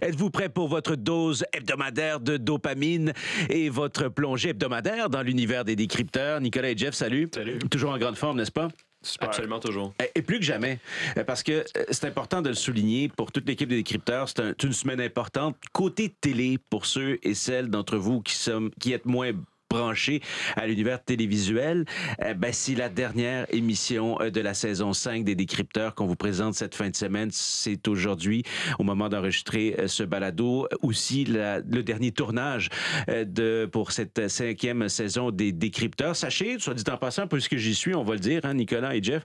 Êtes-vous prêt pour votre dose hebdomadaire de dopamine et votre plongée hebdomadaire dans l'univers des décrypteurs? Nicolas et Jeff, salut. Salut. Toujours en grande forme, n'est-ce pas? Super. Absolument toujours. Et plus que jamais, euh, parce que euh, c'est important de le souligner pour toute l'équipe des décrypteurs, c'est une semaine importante. Côté télé, pour ceux et celles d'entre vous qui, sommes qui êtes moins branché à l'univers télévisuel. Eh ben, c'est la dernière émission euh, de la saison 5 des Décrypteurs qu'on vous présente cette fin de semaine. C'est aujourd'hui, au moment d'enregistrer euh, ce balado, aussi le dernier tournage euh, de, pour cette cinquième saison des Décrypteurs. Sachez, soit dit en passant, puisque j'y suis, on va le dire, hein, Nicolas et Jeff,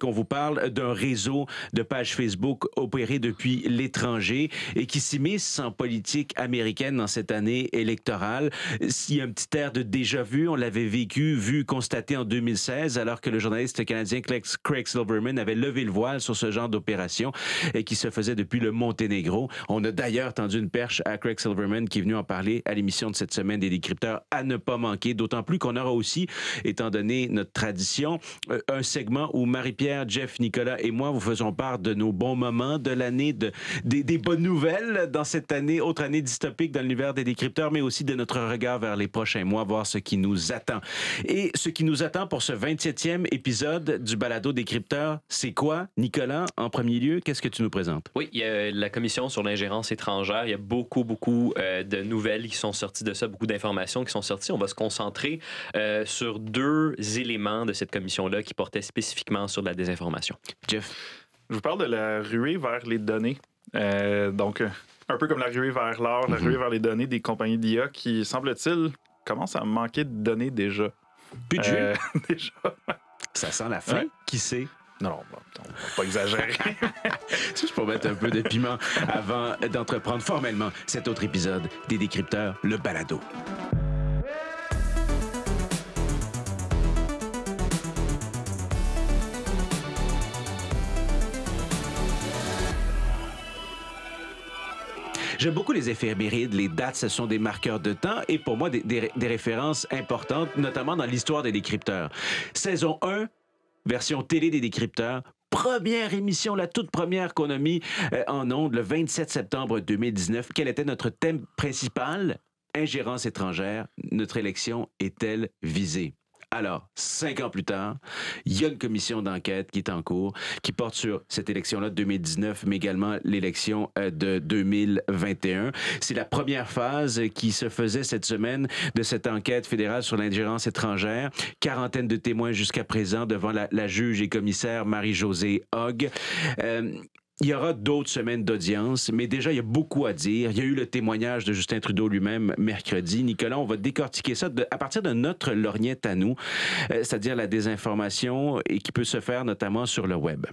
qu'on vous parle d'un réseau de pages Facebook opéré depuis l'étranger et qui s'immisce en politique américaine dans cette année électorale. S'il y a un petit air de déjà-vu. On l'avait vécu, vu, constaté en 2016, alors que le journaliste canadien Craig Silverman avait levé le voile sur ce genre d'opération et euh, qui se faisait depuis le Monténégro. On a d'ailleurs tendu une perche à Craig Silverman qui est venu en parler à l'émission de cette semaine des décrypteurs à ne pas manquer, d'autant plus qu'on aura aussi, étant donné notre tradition, euh, un segment où Marie-Pierre, Jeff, Nicolas et moi vous faisons part de nos bons moments de l'année, de, des, des bonnes nouvelles dans cette année, autre année dystopique dans l'univers des décrypteurs, mais aussi de notre regard vers les prochains mois ce qui nous attend. Et ce qui nous attend pour ce 27e épisode du Balado Décrypteur, c'est quoi, Nicolas, en premier lieu? Qu'est-ce que tu nous présentes? Oui, il y a la Commission sur l'ingérence étrangère. Il y a beaucoup, beaucoup euh, de nouvelles qui sont sorties de ça, beaucoup d'informations qui sont sorties. On va se concentrer euh, sur deux éléments de cette commission-là qui portaient spécifiquement sur la désinformation. Jeff? Je vous parle de la ruée vers les données. Euh, donc, un peu comme la ruée vers l'or, la mm-hmm. ruée vers les données des compagnies d'IA qui, semble-t-il, commence à me manquer de données déjà. Plus euh, déjà. Ça sent la fin. Qui sait? Non, on va pas exagérer. C'est juste pour mettre un peu de piment avant d'entreprendre formellement cet autre épisode des Décrypteurs, le balado. J'aime beaucoup les éphémérides, les dates, ce sont des marqueurs de temps et pour moi des, références importantes, notamment dans l'histoire des décrypteurs. Saison 1, version télé des décrypteurs, première émission, la toute première qu'on a mis euh, en ondes le 27 septembre 2019. Quel était notre thème principal? Ingérence étrangère, notre élection est-elle visée? Alors, cinq ans plus tard, il y a une commission d'enquête qui est en cours, qui porte sur cette élection-là de 2019, mais également l'élection euh, de 2021. C'est la première phase qui se faisait cette semaine de cette enquête fédérale sur l'ingérence étrangère. Quarantaine de témoins jusqu'à présent devant la, juge et commissaire Marie-Josée Hogg. Euh, il y aura d'autres semaines d'audience, mais déjà, il y a beaucoup à dire. Il y a eu le témoignage de Justin Trudeau lui-même mercredi. Nicolas, on va décortiquer ça à partir de notre lorgnette à nous, euh, c'est-à-dire la désinformation et qui peut se faire notamment sur le web.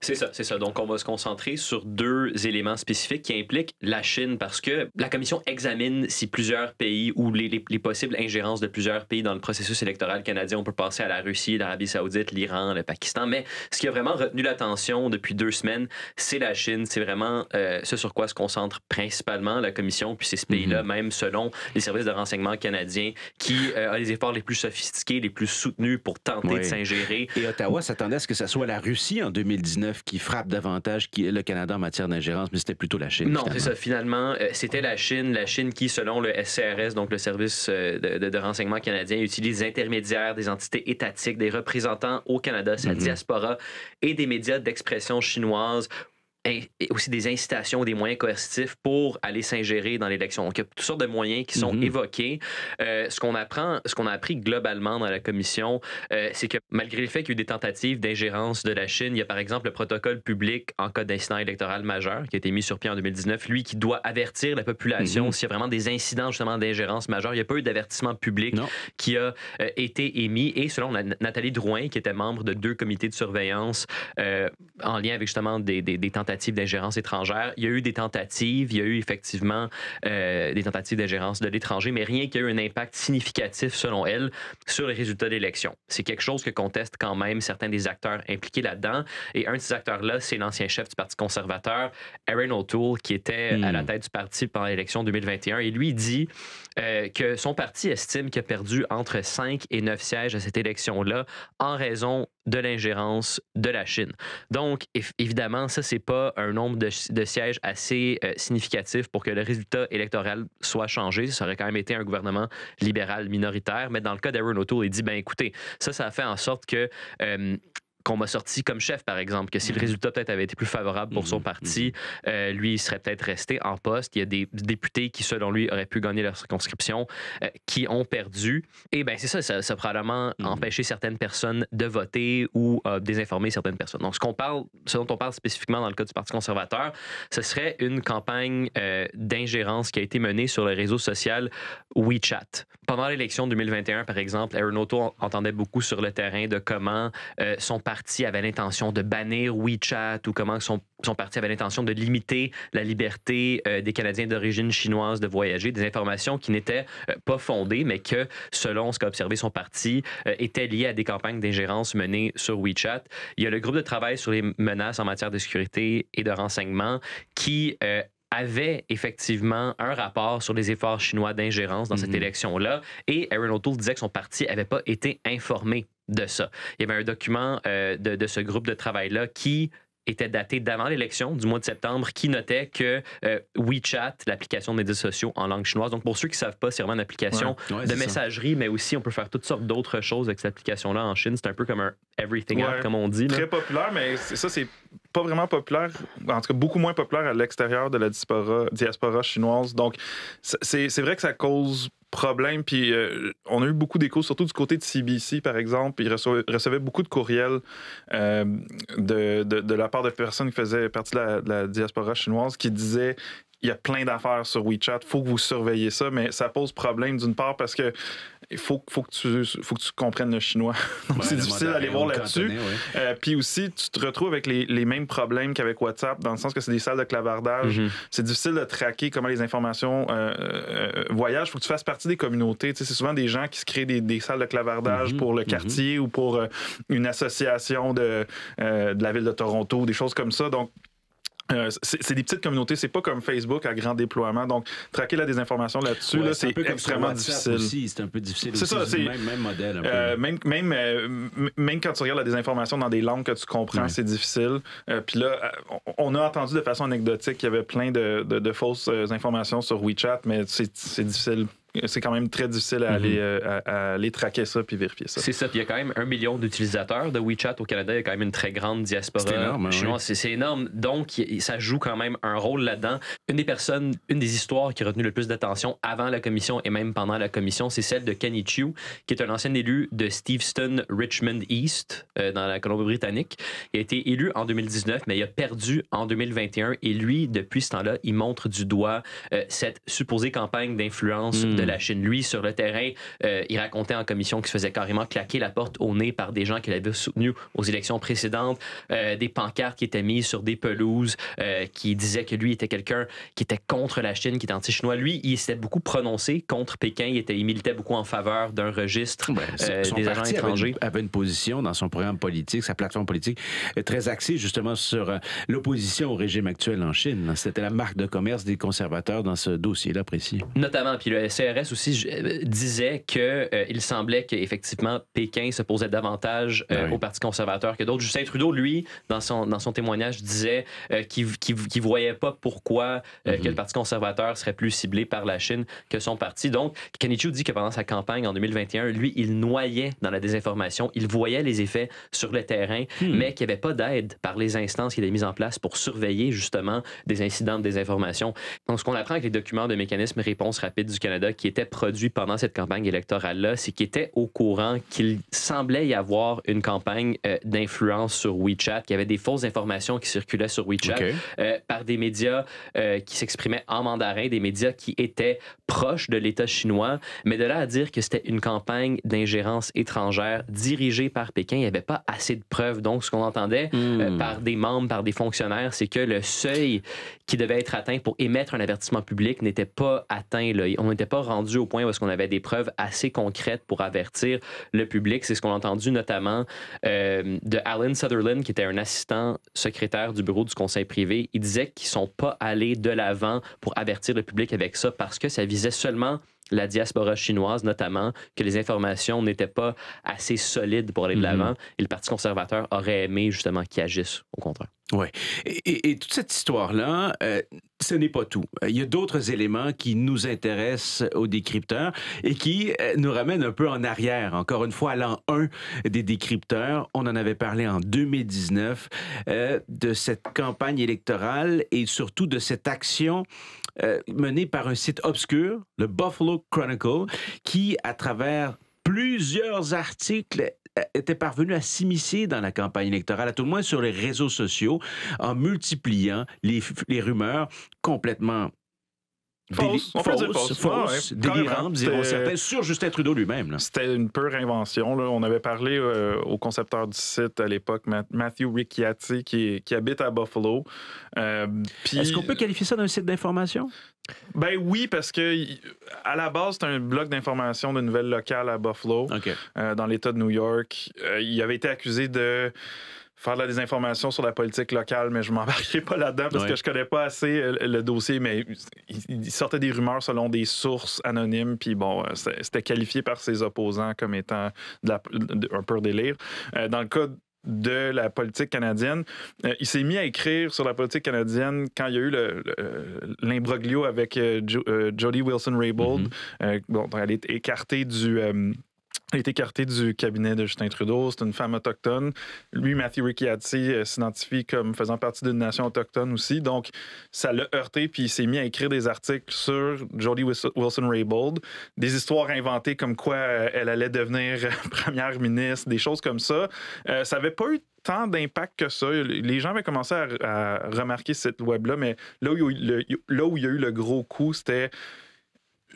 C'est ça, c'est ça. Donc, on va se concentrer sur deux éléments spécifiques qui impliquent la Chine parce que la Commission examine si plusieurs pays ou les, possibles ingérences de plusieurs pays dans le processus électoral canadien. On peut penser à la Russie, l'Arabie saoudite, l'Iran, le Pakistan. Mais ce qui a vraiment retenu l'attention depuis deux semaines, c'est la Chine. C'est vraiment euh, ce sur quoi se concentre principalement la Commission. Puis c'est ce pays-là, mhm. même selon les services de renseignement canadiens, qui a euh, les efforts les plus sophistiqués, les plus soutenus pour tenter de s'ingérer. Et Ottawa s'attendait à ce que ce soit la Russie en 2019 qui frappe davantage qui est le Canada en matière d'ingérence, mais c'était plutôt la Chine. Non, c'est ça. Finalement, euh, c'était la Chine, la Chine qui, selon le SCRS, donc le service euh, de, renseignement canadien, utilise des intermédiaires, des entités étatiques, des représentants au Canada, sa mm-hmm. diaspora et des médias d'expression chinoise aussi des incitations, des moyens coercitifs pour aller s'ingérer dans l'élection. Donc, il y a toutes sortes de moyens qui sont mhm. évoqués. Euh, ce qu'on apprend, ce qu'on a appris globalement dans la commission, euh, c'est que malgré le fait qu'il y ait eu des tentatives d'ingérence de la Chine, il y a par exemple le protocole public en cas d'incident électoral majeur qui a été mis sur pied en 2019, lui qui doit avertir la population mhm. s'il y a vraiment des incidents justement d'ingérence majeure. Il n'y a pas eu d'avertissement public qui a euh, été émis. Et selon Nathalie Drouin, qui était membre de deux comités de surveillance en lien avec justement des tentatives d'ingérence étrangère. Il y a eu des tentatives, il y a eu effectivement euh, des tentatives d'ingérence de l'étranger, mais rien qui a eu un impact significatif, selon elle, sur les résultats de l'élection. C'est quelque chose que contestent quand même certains des acteurs impliqués là-dedans. Et un de ces acteurs-là, c'est l'ancien chef du Parti conservateur, Aaron O'Toole, qui était à la hmm. tête du parti pendant l'élection 2021. Et lui dit euh, que son parti estime qu'il a perdu entre 5 et 9 sièges à cette élection-là en raison de l'ingérence de la Chine. Donc, évidemment, ça, c'est pas un nombre de, sièges assez euh, significatif pour que le résultat électoral soit changé. Ça aurait quand même été un gouvernement libéral minoritaire. Mais dans le cas d'Aaron O'Toole, il dit ben écoutez, ça, ça a fait en sorte que. Euh, qu'on m'a sorti comme chef, par exemple, que si le mhm. résultat peut-être avait été plus favorable pour son mhm. parti, mhm. Euh, lui, il serait peut-être resté en poste. Il y a des députés qui, selon lui, auraient pu gagner leur circonscription, euh, qui ont perdu. Et eh bien, c'est ça, ça, a probablement empêché certaines personnes de voter ou euh, désinformer certaines personnes. Donc, ce, qu'on parle, selon dont on parle spécifiquement dans le cas du Parti conservateur, ce serait une campagne d'ingérence qui a été menée sur le réseau social WeChat. Pendant l'élection 2021, par exemple, Aaron Otto entendait beaucoup sur le terrain de comment son parti parti avait l'intention de bannir WeChat ou comment son, son parti avait l'intention de limiter la liberté euh, des Canadiens d'origine chinoise de voyager, des informations qui n'étaient euh, pas fondées, mais que, selon ce qu'a observé son parti, était euh, étaient liées à des campagnes d'ingérence menées sur WeChat. Il y a le groupe de travail sur les menaces en matière de sécurité et de renseignement qui avait effectivement un rapport sur les efforts chinois d'ingérence dans cette mhm. élection-là. Et Aaron O'Toole disait que son parti n'avait pas été informé de ça. Il y avait un document euh, de, de, ce groupe de travail-là qui était daté d'avant l'élection du mois de septembre, qui notait que euh, WeChat, l'application de médias sociaux en langue chinoise, donc pour ceux qui ne savent pas, c'est vraiment une application de messagerie, mais aussi on peut faire toutes sortes d'autres choses avec cette application-là en Chine. C'est un peu comme un everything ouais, comme on dit. Très populaire, mais ça, c'est pas vraiment populaire, en tout cas beaucoup moins populaire à l'extérieur de la diaspora, chinoise. Donc, c'est vrai que ça cause problème. Puis euh, on a eu beaucoup d'échos, surtout du côté de CBC, par exemple. Ils recevaient, beaucoup de courriels euh, de, la part de personnes qui faisaient partie la, de la diaspora chinoise qui disaient il y a plein d'affaires sur WeChat. faut que vous surveillez ça, mais ça pose problème d'une part parce que il faut, que tu, comprennes le chinois. Donc, c'est difficile d'aller voir là-dessus. Euh, puis aussi, tu te retrouves avec les, mêmes problèmes qu'avec WhatsApp, dans le sens que c'est des salles de clavardage. Mhm. C'est difficile de traquer comment les informations euh, euh, voyagent. Il faut que tu fasses partie des communautés. c'est souvent des gens qui se créent des, salles de clavardage mhm. pour le mhm. quartier ou pour une association de, de la ville de Toronto, des choses comme ça. Donc, euh, c'est des petites communautés, c'est pas comme Facebook à grand déploiement. Donc, traquer la désinformation là-dessus, c'est extrêmement difficile. C'est un peu difficile. C'est ça, c'est même, même, modèle. Euh, euh, même, quand tu regardes la désinformation dans des langues que tu comprends, c'est difficile. Puis là, on a entendu de façon anecdotique qu'il y avait plein de, de fausses informations sur WeChat, mais c'est difficile c'est quand même très difficile à, mhm. aller, euh, à, traquer ça puis vérifier ça. C'est ça. Puis il y a quand même un million d'utilisateurs de WeChat au Canada. Il y a quand même une très grande diaspora énorme, hein, C'est énorme. Donc, ça joue quand même un rôle là-dedans. Une des personnes, une des histoires qui a retenu le plus d'attention avant la commission et même pendant la commission, c'est celle de Kenny Chu, qui est un ancien élu de Steveston Richmond East euh, dans la Colombie-Britannique. Il a été élu en 2019, mais il a perdu en 2021. Et lui, depuis ce temps-là, il montre du doigt euh, cette supposée campagne d'influence mm. de la Chine. Lui, sur le terrain, euh, il racontait en commission qu'il se faisait carrément claquer la porte au nez par des gens qu'il avait soutenus aux élections précédentes, euh, des pancartes qui étaient mises sur des pelouses, euh, qui disaient que lui était quelqu'un qui était contre la Chine, qui était anti-chinois. Lui, il s'était beaucoup prononcé contre Pékin. Il, était, militait beaucoup en faveur d'un registre des agents étrangers. Avait une, avait une, position dans son programme politique, sa plateforme politique, très axée justement sur l'opposition au régime actuel en Chine. C'était la marque de commerce des conservateurs dans ce dossier-là précis. Notamment, puis le SR aussi euh, disait que euh, il semblait qu'effectivement Pékin se posait davantage euh, ben au Parti conservateur que d'autres. Justin Trudeau, lui, dans son, dans son témoignage, disait qu'il ne voyait pas pourquoi mhm. le Parti conservateur serait plus ciblé par la Chine que son parti. Donc, Kenichi dit que pendant sa campagne en 2021, lui, il noyait dans la désinformation, il voyait les effets sur le terrain, hmm. mais qu'il n'y avait pas d'aide par les instances qui étaient mises en place pour surveiller justement des incidents de désinformation. Donc, ce qu'on apprend avec les documents de mécanisme réponse rapide du Canada qui était produit pendant cette campagne électorale-là, c'est qu'il était au courant qu'il semblait y avoir une campagne euh, d'influence sur WeChat, qu'il y avait des fausses informations qui circulaient sur WeChat euh, par des médias euh, qui s'exprimaient en mandarin, des médias qui étaient proches de l'État chinois. Mais de là à dire que c'était une campagne d'ingérence étrangère dirigée par Pékin, il n'y avait pas assez de preuves. Donc, ce qu'on entendait hmm. par des membres, par des fonctionnaires, c'est que le seuil qui devait être atteint pour émettre un avertissement public n'était pas atteint. On n'était pas rendu au point où est-ce qu'on avait des preuves assez concrètes pour avertir le public. C'est ce qu'on a entendu notamment euh, de Alan Sutherland, qui était un assistant secrétaire du bureau du conseil privé. Il disait qu'ils sont pas allés de l'avant pour avertir le public avec ça parce que ça visait seulement la diaspora chinoise notamment, que les informations n'étaient pas assez solides pour aller de mhm. l'avant. Et le Parti conservateur aurait aimé justement qu'ils agissent au contraire. Oui. Et, toute cette histoire-là, euh, ce n'est pas tout. Euh, il y a d'autres éléments qui nous intéressent aux décrypteurs et qui euh, nous ramènent un peu en arrière. Encore une fois, l'an 1 des décrypteurs, on en avait parlé en 2019, de cette campagne électorale et surtout de cette action menée par un site obscur, le Buffalo Chronicle, qui, à travers plusieurs articles euh, était parvenu à s'immiscer dans la campagne électorale, à tout le moins sur les réseaux sociaux, en multipliant les, rumeurs complètement Fausse, ah certains, sur Justin Trudeau lui-même. C'était une pure invention. On avait parlé euh, au concepteur du site à l'époque, Matthew Ricciati, qui, habite à Buffalo. Euh, Est-ce qu'on peut qualifier ça d'un site d'information? Ben oui, parce que à la base, c'est un bloc d'information de nouvelles locales à Buffalo, euh, dans l'État de New York. Euh, il avait été accusé de faire de la désinformation sur la politique locale, mais je m'embarquais pas là-dedans parce que je connais pas assez euh, le dossier, mais il sortait des rumeurs selon des sources anonymes, puis bon, c'était qualifié par ses opposants comme étant la, un pur délire. Dans le cas de la politique canadienne. Euh, il s'est mis à écrire sur la politique canadienne quand il y a eu l'imbroglio avec euh, euh, Jody Wilson-Raybould. Mm-hmm. bon, elle est écartée du, elle été écartée du cabinet de Justin Trudeau. C'est une femme autochtone. Lui, Matthew Ricciati, euh, s'identifie comme faisant partie d'une nation autochtone aussi. Donc, ça l'a heurté, puis il s'est mis à écrire des articles sur Jody Wilson-Raybould, des histoires inventées comme quoi euh, elle allait devenir euh, première ministre, des choses comme ça. ça n'avait pas eu tant d'impact que ça. Les gens avaient commencé à, remarquer cette web-là, mais là là où il y a eu le gros coup, c'était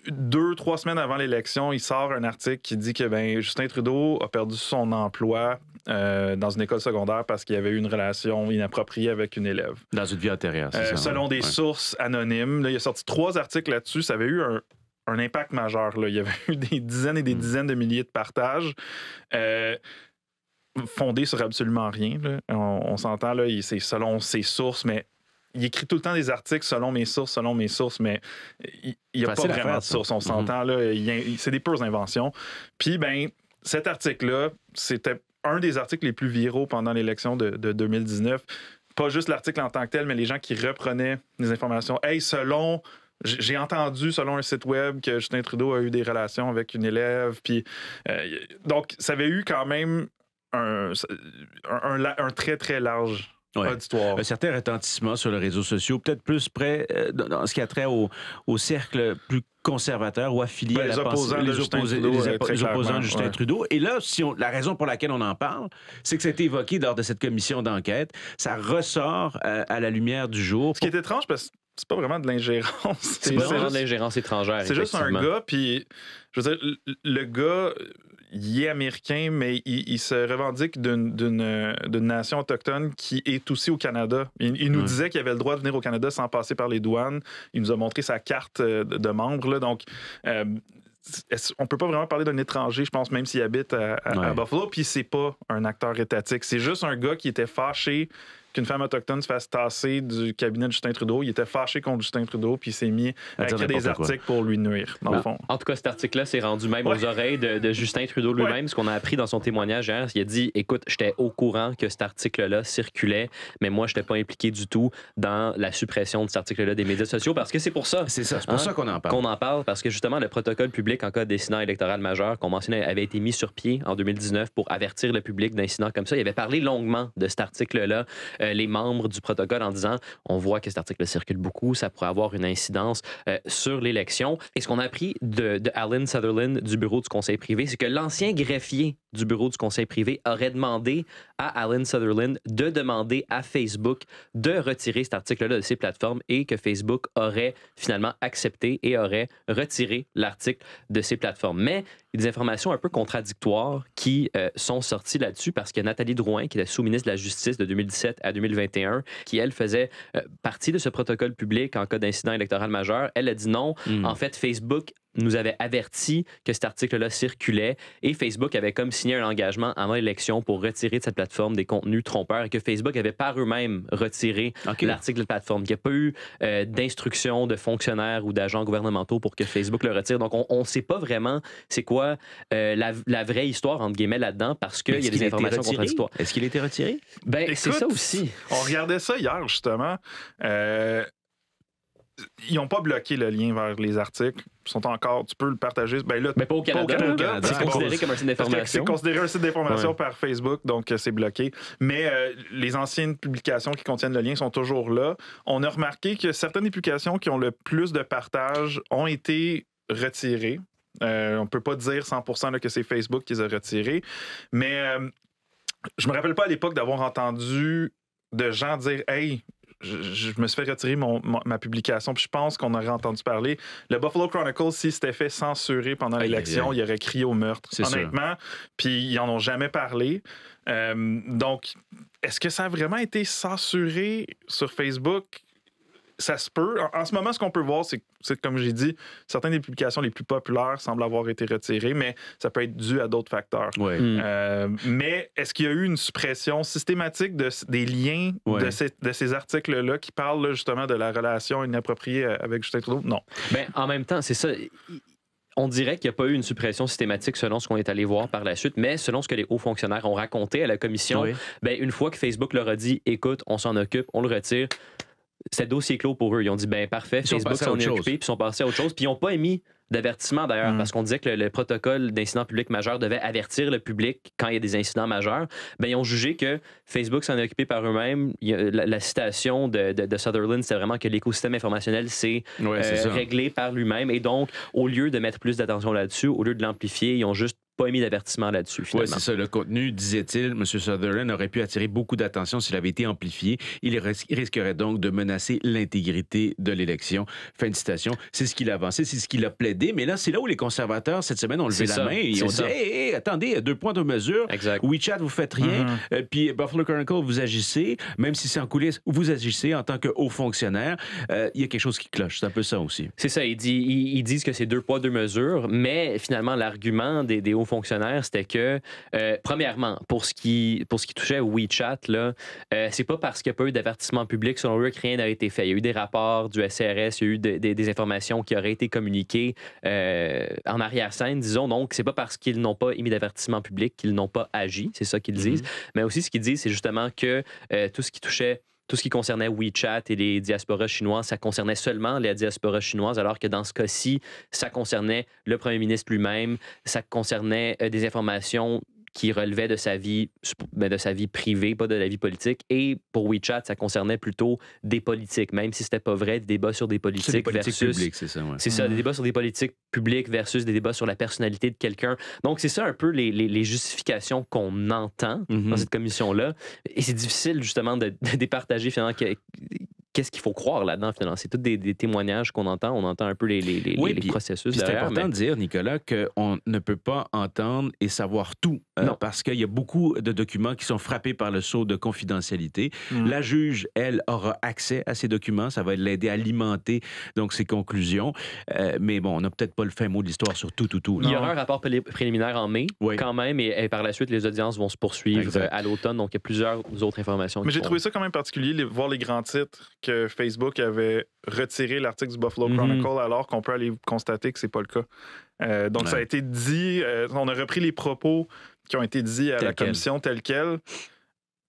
deux, trois semaines avant l'élection, il sort un article qui dit que ben, Justin Trudeau a perdu son emploi euh, dans une école secondaire parce qu'il avait eu une relation inappropriée avec une élève. Dans une vie antérieure, c'est euh, Selon des sources anonymes. Là, il a sorti trois articles là-dessus. Ça avait eu un, impact majeur. Là. Il y avait eu des dizaines et des mm. dizaines de milliers de partages. Euh, fondés sur absolument rien. On, s'entend, c'est selon ses sources, mais il écrit tout le temps des articles selon mes sources, selon mes sources, mais il n'y a pas vraiment de sources. On s'entend, là. C'est des pures inventions. Puis, ben, cet article-là, c'était un des articles les plus viraux pendant l'élection de, 2019 pas juste l'article en tant que tel, mais les gens qui reprenaient les informations. Hey, selon. J'ai entendu, selon un site web, que Justin Trudeau a eu des relations avec une élève. Puis, euh, donc, ça avait eu quand même un très, très large un certain retentissement sur les réseaux sociaux, peut-être plus près, euh, dans ce qui a trait au, au cercle plus conservateur ou affilié ben, à la pensée opposants Justin Trudeau. opposants Justin Trudeau. Et là, si on, la raison pour laquelle on en parle, c'est que été évoqué lors de cette commission d'enquête. Ça ressort euh, à la lumière du jour. Ce qui est étrange, parce que c'est pas vraiment de l'ingérence. C'est pas vraiment de l'ingérence étrangère. C'est juste un gars, puis je veux dire, le gars, il est américain, mais il, se revendique euh, d'une nation autochtone qui est aussi au Canada. Il, nous disait qu'il avait le droit de venir au Canada sans passer par les douanes. Il nous a montré sa carte euh, de membre. donc, on euh, on peut pas vraiment parler d'un étranger, je pense, même s'il habite à, à Buffalo. Puis c'est pas un acteur étatique. C'est juste un gars qui était fâché qu'une femme autochtone se fasse tasser du cabinet de Justin Trudeau. Il était fâché contre Justin Trudeau, puis il s'est mis à, écrire des articles pour lui nuire, dans le ben, fond. En tout cas, cet article-là s'est rendu même aux oreilles de, Justin Trudeau lui-même, ce qu'on a appris dans son témoignage hier. Hein, il a dit Écoute, j'étais au courant que cet article-là circulait, mais moi, je n'étais pas impliqué du tout dans la suppression de cet article-là des médias sociaux, parce que c'est pour ça. C'est ça, c'est pour hein? ça qu'on en parle. Qu'on en parle, parce que justement, le protocole public en cas d'incident électoral majeur qu'on mentionnait avait été mis sur pied en 2019 pour avertir le public d'incidents comme ça. Il avait parlé longuement de cet article-là euh, les membres du protocole en disant on voit que cet article circule beaucoup, ça pourrait avoir une incidence euh, sur l'élection. Et ce qu'on a appris de, Alan Sutherland du bureau du conseil privé, c'est que l'ancien greffier du bureau du conseil privé aurait demandé à Alan Sutherland de demander à Facebook de retirer cet article-là de ses plateformes et que Facebook aurait finalement accepté et aurait retiré l'article de ses plateformes. Mais des informations un peu contradictoires qui euh, sont sorties là-dessus parce que Nathalie Drouin, qui est la sous-ministre de la Justice de 2017 2021, qui, elle, faisait euh, partie de ce protocole public en cas d'incident électoral majeur. Elle a dit non. Hmm. En fait, Facebook nous avait averti que cet article-là circulait et Facebook avait comme signé un engagement avant l'élection pour retirer de cette plateforme des contenus trompeurs et que Facebook avait par eux-mêmes retiré l'article de la plateforme. Il n'y a pas eu euh, d'instruction de fonctionnaires ou d'agents gouvernementaux pour que Facebook le retire. Donc, on ne sait pas vraiment c'est quoi euh, la, vraie histoire, entre guillemets, là-dedans parce qu'il y a des informations contradictoires. Est-ce qu'il a été retiré? Ben, c'est ça aussi. On regardait ça hier, justement. Euh, ils n'ont pas bloqué le lien vers les articles. sont encore, tu peux le partager. Ben mais pas au Canada. c'est considéré comme un site d'information. C'est considéré un site d'information par Facebook, donc euh, c'est bloqué. Mais euh, les anciennes publications qui contiennent le lien sont toujours là. On a remarqué que certaines publications qui ont le plus de partages ont été retirées. Euh, on ne peut pas dire 100% que c'est Facebook qui les a retirées. Mais je me rappelle pas à l'époque d'avoir entendu de gens dire Hey, je, me suis fait retirer mon, ma, publication, puis je pense qu'on aurait entendu parler. Le Buffalo Chronicle, si c'était fait censurer pendant l'élection, il aurait crié au meurtre, honnêtement. Puis ils n'en ont jamais parlé. Euh, donc, est-ce que ça a vraiment été censuré sur Facebook? ça se peut. En, ce moment, ce qu'on peut voir, c'est que, comme j'ai dit, certaines des publications les plus populaires semblent avoir été retirées, mais ça peut être dû à d'autres facteurs. Hmm. Euh, mais est-ce qu'il y a eu une suppression systématique de, des liens de, ces, articles-là qui parlent justement de la relation inappropriée euh, avec Justin Trudeau? Non. Mais ben, en même temps, c'est ça on dirait qu'il n'y a pas eu une suppression systématique selon ce qu'on est allé voir par la suite, mais selon ce que les hauts fonctionnaires ont raconté à la commission, ben, une fois que Facebook leur a dit écoute, on s'en occupe, on le retire, c'est dossier clos pour eux. Ils ont dit, ben parfait, Facebook s'en est occupé, puis ils sont passés à autre chose, puis ils n'ont pas émis d'avertissement d'ailleurs, hmm. parce qu'on disait que le, protocole d'incident public majeur devait avertir le public quand il y a des incidents majeurs. Ben, ils ont jugé que Facebook s'en est occupé par eux-mêmes. La, citation de, de, Sutherland, c'est vraiment que l'écosystème informationnel s'est euh, réglé par lui-même. Et donc, au lieu de mettre plus d'attention là-dessus, au lieu de l'amplifier, ils ont juste pas émis d'avertissement là-dessus. Oui, c'est ça. Le contenu, disait-il, M. Sutherland aurait pu attirer beaucoup d'attention s'il avait été amplifié. Il risquerait donc de menacer l'intégrité de l'élection. Fin de citation. C'est ce qu'il a avancé, c'est ce qu'il a plaidé. Mais là, c'est là où les conservateurs, cette semaine, ont levé la main et ont dit hey, hé, attendez, deux points de mesure. Exact. WeChat, vous faites rien. Mm-hmm. Euh, puis Buffalo Chronicle, vous agissez, même si c'est en coulisses, vous agissez en tant que haut fonctionnaire. Euh, il y a quelque chose qui cloche. C'est un peu ça aussi. C'est ça. Ils, disent que c'est deux points deux mesures, mais finalement, l'argument des, des hauts Fonctionnaires, c'était que, euh, premièrement, pour ce, qui, pour ce qui touchait WeChat, là, euh, c'est pas parce qu'il n'y a pas eu d'avertissement public, selon eux, que rien n'a été fait. Il y a eu des rapports du SRS, il y a eu des informations qui auraient été communiquées euh, en arrière-scène, disons. Donc, c'est pas parce qu'ils n'ont pas émis d'avertissement public qu'ils n'ont pas agi, c'est ça qu'ils mhm. disent. Mais aussi, ce qu'ils disent, c'est justement que tout ce qui touchait tout ce qui concernait WeChat et les diasporas chinoises, ça concernait seulement les diaspora chinoises, alors que dans ce cas-ci, ça concernait le premier ministre lui-même, ça concernait euh, des informations qui relevait de sa vie, mais ben, de sa vie privée, pas de la vie politique. Et pour WeChat, ça concernait plutôt des politiques, même si c'était pas vrai, des débats sur des politiques, versus. c'est ça, des mm. débats sur des politiques publiques versus des débats sur la personnalité de quelqu'un. Donc, c'est ça un peu les, les, justifications qu'on entend dans mm-hmm. cette commission-là. Et c'est difficile, justement, de, de départager finalement qu'est-ce qu'il faut croire là-dedans, finalement. C'est tous des, témoignages qu'on entend. On entend un peu les, les, les, processus. C'est important de dire, Nicolas, qu'on ne peut pas entendre et savoir tout. Euh, parce qu'il y a beaucoup de documents qui sont frappés par le saut de confidentialité. Mm. La juge, elle, aura accès à ces documents. Ça va l'aider à alimenter donc ses conclusions. Euh, mais bon, on n'a peut-être pas le fin mot de l'histoire sur tout, tout, tout. Il y aura un rapport préliminaire en mai, quand même, et, par la suite, les audiences vont se poursuivre euh, à l'automne. Donc, il y a plusieurs autres informations. Mais j'ai trouvé ça quand même particulier, voir les grands titres que Facebook avait retiré l'article du Buffalo mhm. Chronicle alors qu'on peut aller constater que c'est pas le cas. Euh, donc ça a été dit, euh, on a repris les propos qui ont été dits à la commission quel. tels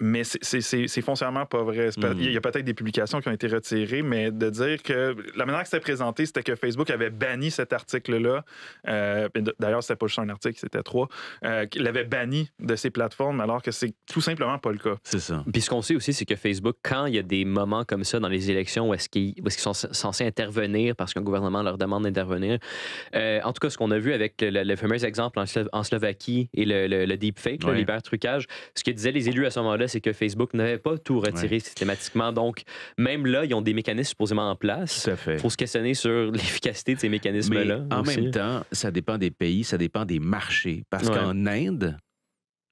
mais c'est foncièrement pas vrai. Hmm. Il y a peut-être des publications qui ont été retirées, mais de dire que la manière que c'était présenté, c'était que Facebook avait banni cet article-là. Euh, d'ailleurs, c'était pas juste un article, c'était trois. Euh, qu'il l'avait banni de ses plateformes, alors que c'est tout simplement pas le cas. C'est ça. Puis ce qu'on sait aussi, c'est que Facebook, quand il y a des moments comme ça dans les élections où est-ce qu'ils est sont censés intervenir parce qu'un gouvernement leur demande d'intervenir, euh, en tout cas, ce qu'on a vu avec le, fameux exemple en, Slovaquie et le, deepfake, ouais. l'hyper-trucage, ce que disaient les élus à ce moment-là, c'est que Facebook n'avait pas tout retiré systématiquement. Donc, même là, ils ont des mécanismes supposément en place. Il faut se questionner sur l'efficacité de ces mécanismes-là. En même temps, ça dépend des pays, ça dépend des marchés. Parce qu'en Inde,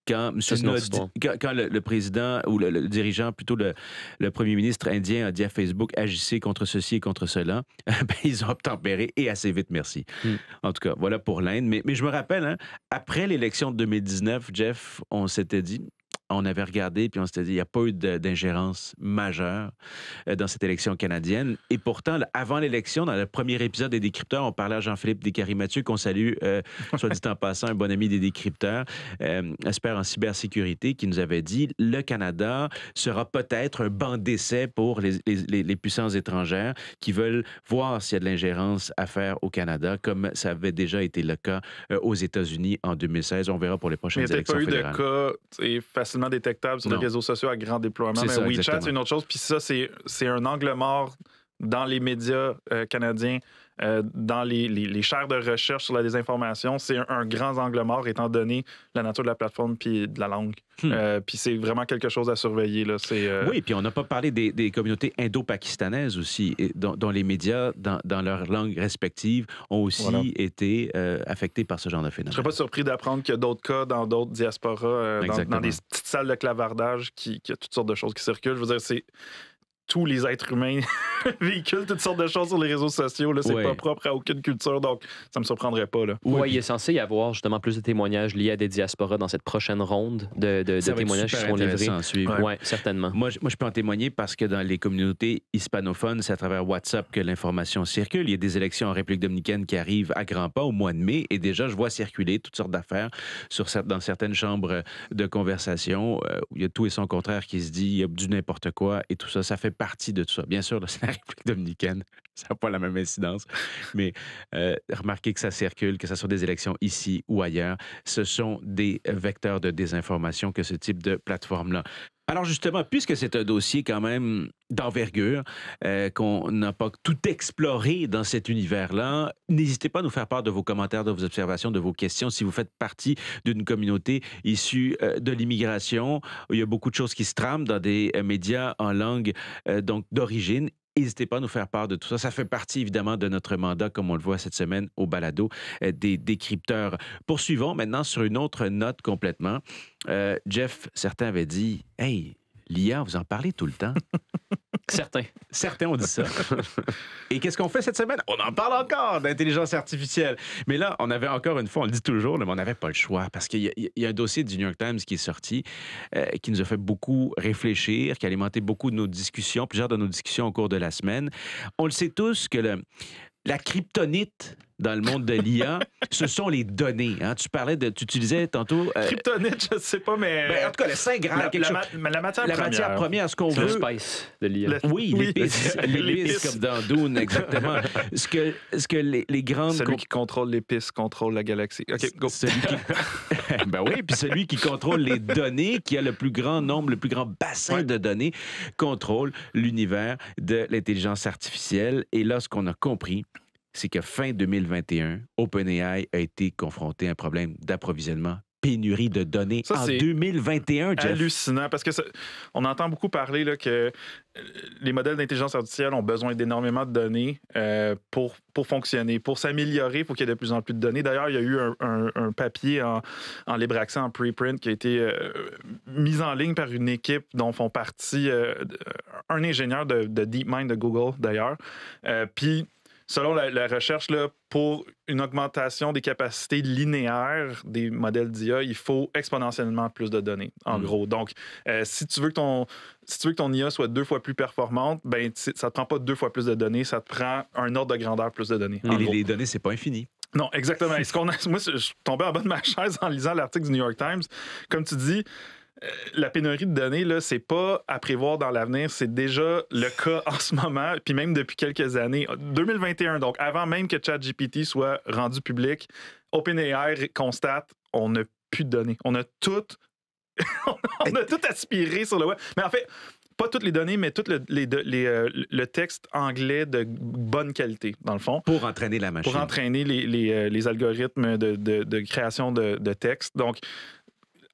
quand, le, président ou le, dirigeant, plutôt le, premier ministre indien a dit à Facebook agissez contre ceci et contre cela, ben, ils ont obtempéré et assez vite, merci. Hmm. En tout cas, voilà pour l'Inde. Mais, je me rappelle, hein, après l'élection de 2019, Jeff, on s'était dit on avait regardé, puis on s'était dit, il n'y a pas eu d'ingérence majeure euh, dans cette élection canadienne. Et pourtant, avant l'élection, dans le premier épisode des Décrypteurs, on parlait à Jean-Philippe Descaries-Mathieu, qu'on salue, euh, soit dit en passant, un bon ami des Décrypteurs, euh, expert en cybersécurité, qui nous avait dit, le Canada sera peut-être un banc d'essai pour les, puissances étrangères qui veulent voir s'il y a de l'ingérence à faire au Canada, comme ça avait déjà été le cas aux États-Unis en 2016. On verra pour les prochaines élections Il n'y détectable sur les réseaux sociaux à grand déploiement. Mais WeChat, c'est une autre chose. Puis ça, c'est un angle mort dans les médias euh, canadiens euh, dans les, les, chaires de recherche sur la désinformation, c'est un, grand angle mort étant donné la nature de la plateforme puis de la langue. Hmm. Euh, puis c'est vraiment quelque chose à surveiller. Là. Euh... Oui, puis on n'a pas parlé des, communautés indo-pakistanaises aussi, dont, les médias, dans, dans, leur langue respective, ont aussi été euh, affectés par ce genre de phénomène. Je ne serais pas surpris d'apprendre qu'il y a d'autres cas dans d'autres diasporas, dans, des petites salles de clavardage, qu'il qui y a toutes sortes de choses qui circulent. Je veux dire, c'est tous les êtres humains véhiculent toutes sortes de choses sur les réseaux sociaux. Là, c'est pas propre à aucune culture, donc ça me surprendrait pas. Oui, il est censé y avoir justement plus de témoignages liés à des diasporas dans cette prochaine ronde de, témoignages qui seront livrés. certainement. Moi je, moi, je peux en témoigner parce que dans les communautés hispanophones, c'est à travers WhatsApp que l'information circule. Il y a des élections en République dominicaine qui arrivent à grands pas au mois de mai et déjà, je vois circuler toutes sortes d'affaires dans certaines chambres de conversation. Euh, où il y a tout et son contraire qui se dit, il y a du n'importe quoi et tout ça. Ça fait partie de tout ça. Bien sûr, c'est la République dominicaine, ça n'a pas la même incidence, mais euh, remarquez que ça circule, que ce soit des élections ici ou ailleurs, ce sont des vecteurs de désinformation que ce type de plateforme-là. Alors justement, puisque c'est un dossier quand même d'envergure, euh, qu'on n'a pas tout exploré dans cet univers-là, n'hésitez pas à nous faire part de vos commentaires, de vos observations, de vos questions. Si vous faites partie d'une communauté issue euh, de l'immigration, il y a beaucoup de choses qui se trament dans des euh, médias en langue donc d'origine N'hésitez pas à nous faire part de tout ça. Ça fait partie évidemment de notre mandat, comme on le voit cette semaine au balado euh, des décrypteurs. Poursuivons maintenant sur une autre note complètement. Euh, Jeff, certains avaient dit Hey, l'IA, vous en parlez tout le temps. Certains. Certains ont dit ça. Et qu'est-ce qu'on fait cette semaine? On en parle encore d'intelligence artificielle. Mais là, on avait encore une fois, on le dit toujours, mais on n'avait pas le choix parce qu'il y, a un dossier du New York Times qui est sorti, euh, qui nous a fait beaucoup réfléchir, qui a alimenté beaucoup de nos discussions, plusieurs de nos discussions au cours de la semaine. On le sait tous que la kryptonite dans le monde de l'IA, ce sont les données. Hein. Tu parlais de, tu utilisais tantôt. Euh, Kryptonite, je ne sais pas, mais. Ben, en tout cas, le saint grand, la, matière première. la matière première. à ce qu'on veut. de l'IA. Oui, l'épice. l'épice, comme dans Dune, exactement. ce que, ce que les, les grandes. Celui qui contrôle l'épice contrôle la galaxie. OK, go. Celui qui... ben oui, puis celui qui contrôle les données, qui a le plus grand nombre, le plus grand bassin de données, contrôle l'univers de l'intelligence artificielle. Et là, ce qu'on a compris, c'est que fin 2021, OpenAI a été confronté à un problème d'approvisionnement pénurie de données en 2021, C'est hallucinant, parce que on entend beaucoup parler que euh, les modèles d'intelligence artificielle ont besoin d'énormément de données euh, pour, pour fonctionner, pour s'améliorer, pour qu'il y ait de plus en plus de données. D'ailleurs, il y a eu un, papier en, libre accès, en preprint, qui a été euh, mis en ligne par une équipe dont font partie un ingénieur de, de DeepMind de Google, d'ailleurs. Puis selon la, recherche, là, pour une augmentation des capacités linéaires des modèles d'IA, il faut exponentiellement plus de données, en mm. gros. Donc, euh, si, tu veux que ton, si tu veux que ton IA soit deux fois plus performante, ben, ça ne te prend pas deux fois plus de données, ça te prend un ordre de grandeur plus de données. Mais les, données, données, c'est pas infini. Non, exactement. ce qu'on moi, je suis tombé en bas de ma chaise en lisant l'article du New York Times. Comme tu dis, la pénurie de données, là, c'est pas à prévoir dans l'avenir, c'est déjà le cas en ce moment, puis même depuis quelques années. 2021, donc avant même que ChatGPT soit rendu public, OpenAI constate on n'a plus de données. On a tout, on a tout aspiré sur le web. Mais en fait, pas toutes les données, mais tout le, les, euh, le texte anglais de bonne qualité, dans le fond. Pour entraîner la machine. Pour entraîner les, euh, algorithmes de, création de, de texte. Donc,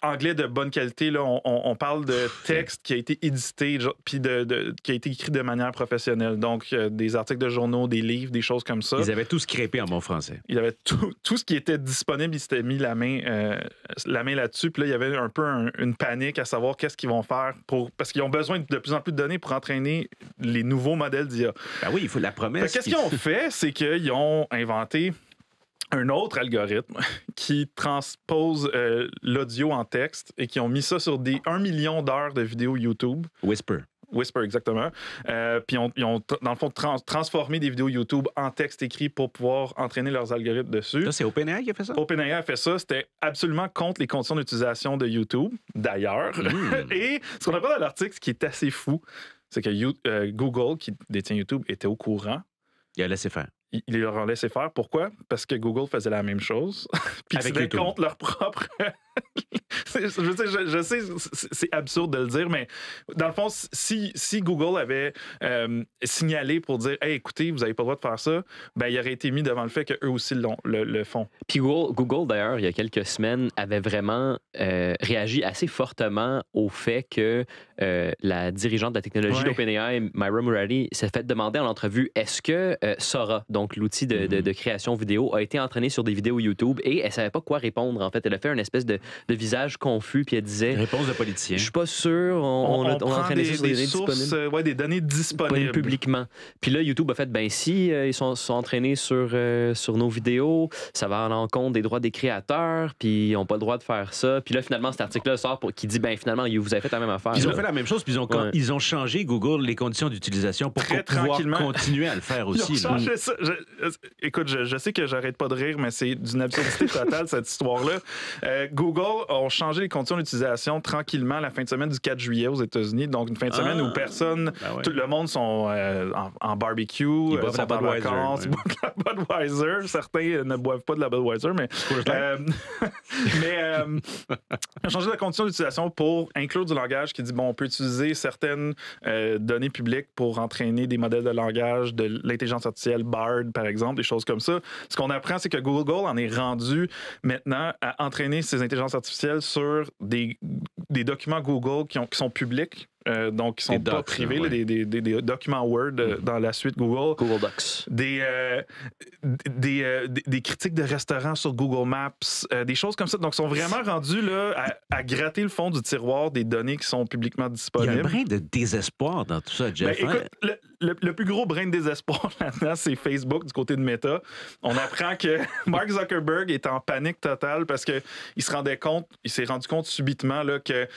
anglais de bonne qualité. Là, on, parle de texte qui a été édité, puis de, qui a été écrit de manière professionnelle. Donc, euh, des articles de journaux, des livres, des choses comme ça. Ils avaient tout scrépé en bon français. Ils avaient tout, tout ce qui était disponible, ils s'étaient mis la main, euh, main là-dessus. Puis là, il y avait un peu une panique à savoir qu'est-ce qu'ils vont faire pour. Parce qu'ils ont besoin de plus en plus de données pour entraîner les nouveaux modèles d'IA. Ah ben oui, il faut la promesse. Qu'est-ce qu'ils ont fait? C'est qu'ils ont inventé un autre algorithme qui transpose euh, l'audio en texte et qui ont mis ça sur des 1 million d'heures de vidéos YouTube. Whisper. Whisper, exactement. Euh, puis ils ont, dans le fond, transformé des vidéos YouTube en texte écrit pour pouvoir entraîner leurs algorithmes dessus. c'est OpenAI qui a fait ça? OpenAI a fait ça. C'était absolument contre les conditions d'utilisation de YouTube, d'ailleurs. Hmm. Et ce qu'on pas dans l'article, ce qui est assez fou, c'est que euh, Google, qui détient YouTube, était au courant. Il a laissé faire il leur laissait faire. Pourquoi? Parce que Google faisait la même chose. puis ils se contre leur propre je, je, sais, c'est absurde de le dire, mais dans le fond, si, si Google avait euh, signalé pour dire écoutez, vous n'avez pas le droit de faire ça, ben, il aurait été mis devant le fait qu'eux aussi le, le, font. Puis Google, d'ailleurs, il y a quelques semaines, avait vraiment euh, réagi assez fortement au fait que euh, la dirigeante de la technologie d'OpenAI, Myra Murali, s'est fait demander en entrevue est-ce que Sora, donc l'outil de, mm-hmm. de, création vidéo, a été entraîné sur des vidéos YouTube et elle ne savait pas quoi répondre. En fait, elle a fait une espèce de de visage confus, puis elle disait. Réponse de politicien. Je suis pas sûr, on, on, entraîné des, des, sources, euh, ouais, des, données disponibles. Publiquement. Puis là, YouTube a fait, ben si, euh, ils sont, entraînés sur, euh, sur nos vidéos, ça va à l'encontre des droits des créateurs, puis ils n'ont pas le droit de faire ça. Puis là, finalement, cet article-là sort qui dit, ben finalement, vous avez fait la même affaire. Ils ont fait la même chose, puis ils ont, ils ont changé Google les conditions d'utilisation pour pouvoir continuer à le faire aussi. écoute, je, sais que j'arrête pas de rire, mais c'est d'une absurdité totale, cette histoire-là. Google Google ont changé les conditions d'utilisation tranquillement la fin de semaine du 4 juillet aux États-Unis. Donc, une fin de ah, semaine où personne, ben tout le monde sont euh, en, barbecue, ils euh, boivent la la Budweiser. Certains euh, ne boivent pas de la Budweiser, mais. mais ont changé la condition d'utilisation pour inclure du langage qui dit bon, on peut utiliser certaines données publiques pour entraîner des modèles de langage de l'intelligence artificielle BARD, par exemple, des choses comme ça. Ce qu'on apprend, c'est que Google en est rendu maintenant à entraîner ses intelligences artificielle sur des, des documents Google qui, ont, qui sont publics, euh, donc ils sont pas privés, des, documents Word euh, mm. dans la suite Google. Google Docs. Euh, des, des, critiques de restaurants sur Google Maps, des choses comme ça. Donc, ils sont vraiment rendus là, à, gratter le fond du tiroir des données qui sont publiquement disponibles. Il y a un brin de désespoir dans tout ça, Jeff. Ben, écoute, hein? le, plus gros brin de désespoir là c'est Facebook du côté de Meta. On apprend que Mark Zuckerberg est en panique totale parce qu'il se rendait compte, il s'est rendu compte subitement là, que